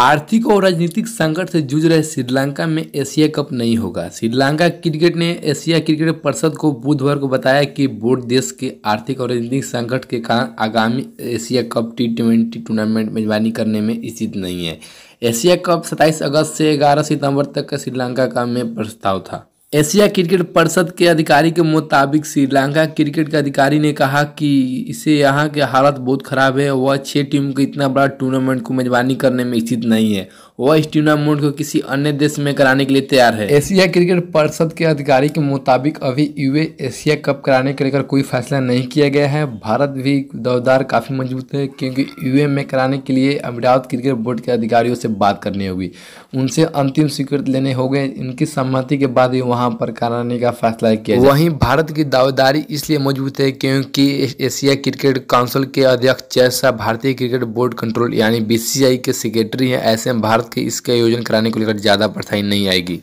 आर्थिक और राजनीतिक संकट से जूझ रहे श्रीलंका में एशिया कप नहीं होगा श्रीलंका क्रिकेट ने एशिया क्रिकेट परिषद को बुधवार को बताया कि बोर्ड देश के आर्थिक और राजनीतिक संकट के कारण आगामी Asia cup T twenty tournament मेजबानी करने में स्थित नहीं है एशिया कप 27 अगस्त से 11 सितंबर तक का श्रीलंका का में प्रस्ताव था एशिया क्रिकेट परिषद के अधिकारी के मुताबिक श्रीलंका क्रिकेट के अधिकारी ने कहा कि इसे यहाँ के हालत बहुत ख़राब है वह छः टीम के इतना बड़ा टूर्नामेंट को मेजबानी करने में स्थित नहीं है वह इस टूर्नामेंट को किसी अन्य देश में कराने के लिए तैयार है एशिया क्रिकेट परिषद के अधिकारी के मुताबिक अभी यूए एशिया कप कराने के लेकर कोई फैसला नहीं किया गया है भारत भी दौदार काफ़ी मजबूत है क्योंकि यूए में कराने के लिए अमरावत क्रिकेट बोर्ड के अधिकारियों से बात करनी होगी उनसे अंतिम स्वीकृत लेने हो गए इनकी सहमति के बाद ही वहाँ पर कराने का फैसला किया वहीं भारत की दावेदारी इसलिए मजबूत है क्योंकि एशिया क्रिकेट काउंसिल के अध्यक्ष जैसा भारतीय क्रिकेट बोर्ड कंट्रोल यानी बीसीआई के सेक्रेटरी हैं ऐसे में भारत के इसके आयोजन कराने को लेकर ज़्यादा परेशानी नहीं आएगी